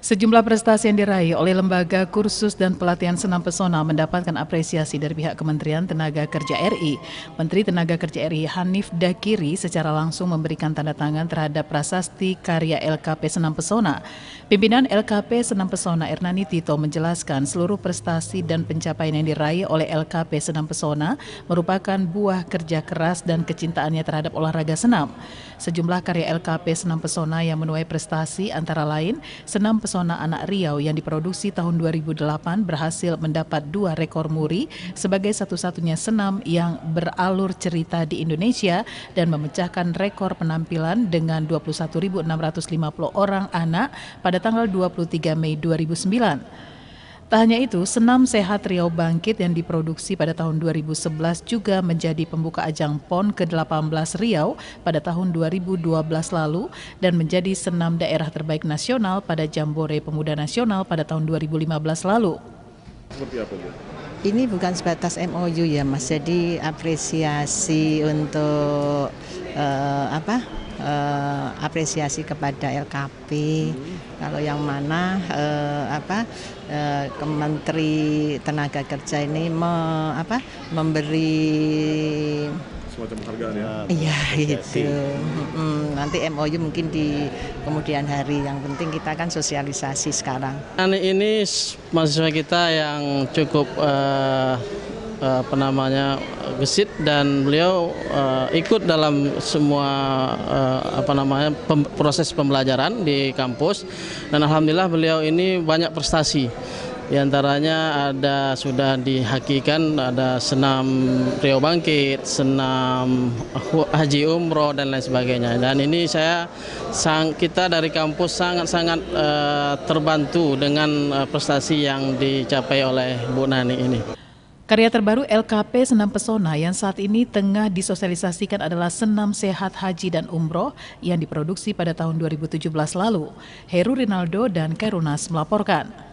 Sejumlah prestasi yang diraih oleh lembaga kursus dan pelatihan senam pesona mendapatkan apresiasi dari pihak Kementerian Tenaga Kerja RI. Menteri Tenaga Kerja RI Hanif Dakiri secara langsung memberikan tanda tangan terhadap prasasti karya LKP Senam Pesona. Pimpinan LKP Senam Pesona Ernani Tito menjelaskan seluruh prestasi dan pencapaian yang diraih oleh LKP Senam Pesona merupakan buah kerja keras dan kecintaannya terhadap olahraga senam. Sejumlah karya LKP Senam Pesona yang menuai prestasi antara lain Senam Pesona Pesona Anak Riau yang diproduksi tahun 2008 berhasil mendapat dua rekor muri sebagai satu-satunya senam yang beralur cerita di Indonesia dan memecahkan rekor penampilan dengan 21.650 orang anak pada tanggal 23 Mei 2009. Tak hanya itu, Senam Sehat Riau Bangkit yang diproduksi pada tahun 2011 juga menjadi pembuka ajang PON ke-18 Riau pada tahun 2012 lalu dan menjadi Senam Daerah Terbaik Nasional pada Jambore Pemuda Nasional pada tahun 2015 lalu. Seperti apa, Bu? Ini bukan sebatas MOU ya Mas, jadi apresiasi untuk uh, apa uh, apresiasi kepada LKP kalau yang mana uh, apa uh, Kementeri Tenaga Kerja ini me, apa memberi semacam ya. Iya, iya itu. Iya, hmm, nanti MOU mungkin di kemudian hari. Yang penting kita kan sosialisasi sekarang. Ini, ini mahasiswa kita yang cukup uh, Eh, apa namanya gesit dan beliau uh, ikut dalam semua uh, apa namanya pem proses pembelajaran di kampus dan alhamdulillah beliau ini banyak prestasi di antaranya ada sudah dihakikan ada senam Rio Bangkit, senam Haji Umroh dan lain sebagainya. Dan ini saya sang kita dari kampus sangat-sangat uh, terbantu dengan uh, prestasi yang dicapai oleh Bu Nani ini. Karya terbaru LKP Senam Pesona yang saat ini tengah disosialisasikan adalah Senam Sehat Haji dan Umroh yang diproduksi pada tahun 2017 lalu. Heru Rinaldo dan Kerunas melaporkan.